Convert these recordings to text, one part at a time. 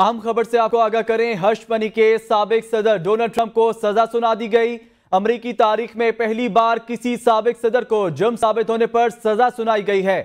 अहम खबर से आपको आगाह करें हर्ष के सबक सदर डोनाल्ड ट्रंप को सजा सुना दी गई अमरीकी तारीख में पहली बार किसी सबक सदर को जुर्म साबित होने पर सजा सुनाई गई है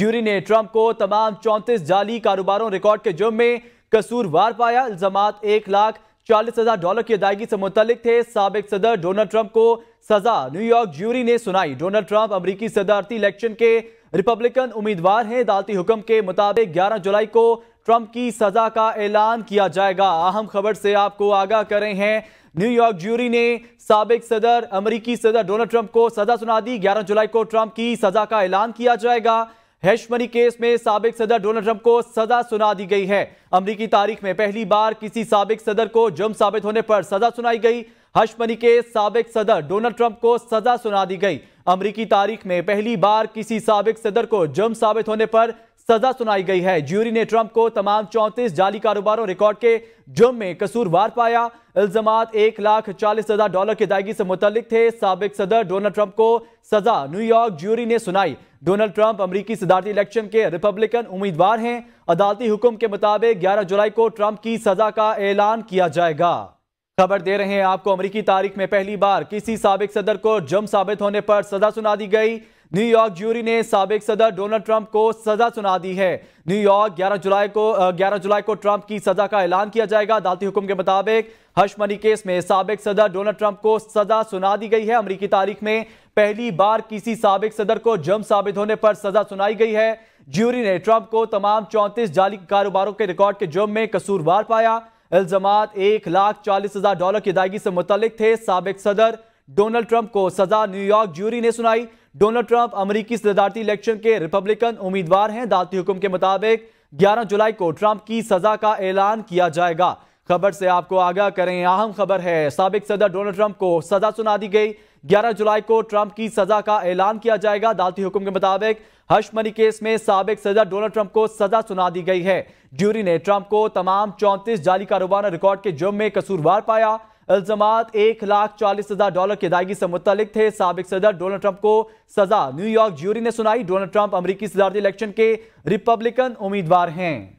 ज्यूरी ने ट्रंप को तमाम चौंतीस जाली कारोबारों रिकॉर्ड के जुर्म में कसूरवार पाया इल्जाम एक लाख चालीस हजार डॉलर की अदायगी से मुतलिक थे सबक सदर डोनाल्ड ट्रंप को सजा न्यूयॉर्क ज्यूरी ने सुनाई डोनाल्ड ट्रंप अमरीकी सदारती इलेक्शन के रिपब्लिकन उम्मीदवार हैं अदालती हुक्म के मुताबिक 11 जुलाई को ट्रंप की सजा का ऐलान किया जाएगा अहम खबर से आपको आगाह करें हैं न्यूयॉर्क ज्यूरी ने सबक सदर अमरीकी सदर डोनाल्ड ट्रंप को सजा सुना दी 11 जुलाई को ट्रंप की सजा का ऐलान किया जाएगा हैशमनी केस में सबक सदर डोनाल्ड ट्रंप को सजा सुना दी गई है अमरीकी तारीख में पहली बार किसी सबक सदर को जुर्म साबित होने पर सजा सुनाई गई हशमनी के सबक सदर डोनाल्ड ट्रंप को सजा सुना दी गई अमरीकी तारीख में पहली बार किसी सबक सदर को जुर्म साबित होने पर सजा सुनाई गई है ज्यूरी ने ट्रंप को तमाम चौंतीस जाली कारोबारों रिकॉर्ड के जुर्म में कसूरवार पाया इल्जाम एक लाख चालीस हजार डॉलर की अदायगी से मुतलिक थे सबक सदर डोनाल्ड ट्रंप को सजा न्यूयॉर्क ज्यूरी ने सुनाई डोनाल्ड ट्रंप अमरीकी सदारती इलेक्शन के रिपब्लिकन उम्मीदवार हैं अदालती हुक्म के मुताबिक ग्यारह जुलाई को ट्रंप की सजा का ऐलान किया जाएगा खबर दे रहे हैं आपको अमरीकी तारीख में पहली बार किसी सबक सदर को जुर्म साबित होने पर सजा सुना दी गई न्यूयॉर्क ज्यूरी ने सबक सदर डोनाल्ड ट्रंप को सजा सुना दी है न्यूयॉर्क 11 जुलाई को 11 जुलाई को ट्रंप की सजा का ऐलान किया जाएगा अदालती हुक्म के मुताबिक हर्ष मनी केस में सबक सदर डोनाल्ड ट्रंप को सजा सुना दी गई है अमरीकी तारीख में पहली बार किसी सबक सदर को जम साबित होने पर सजा सुनाई गई है ज्यूरी ने ट्रंप को तमाम चौंतीस जाली कारोबारों के रिकॉर्ड के जुर्म में कसूरवार पाया इल्जाम एक लाख चालीस हजार डॉलर की अदायगी से मुतलिक थे सबक सदर डोनाल्ड ट्रंप को सजा न्यूयॉर्क ज्यूरी ने सुनाई डोनाल्ड ट्रंप अमेरिकी सदारती इलेक्शन के रिपब्लिकन उम्मीदवार हैं दालती हुक्म के मुताबिक 11 जुलाई को ट्रंप की सजा का ऐलान किया जाएगा खबर से आपको आगाह करें अहम खबर है सबक सदर डोनाल्ड ट्रंप को सजा सुना दी गई 11 जुलाई को ट्रंप की सजा का ऐलान किया जाएगा अदालती हुक्म के मुताबिक मनी केस में सबक सदर डोनाल्ड ट्रंप को सजा सुना दी गई है ड्यूरी ने ट्रंप को तमाम चौंतीस जाली कारोबार रिकॉर्ड के जुर्म में कसूरवार पाया इल्जाम एक लाख चालीस हजार डॉलर की अदायगी से मुतलिक थे सबक सदर डोनाल्ड ट्रंप को सजा न्यूयॉर्क ज्यूरी ने सुनाई डोनाल्ड ट्रंप अमरीकी सदारती इलेक्शन के रिपब्लिकन उम्मीदवार हैं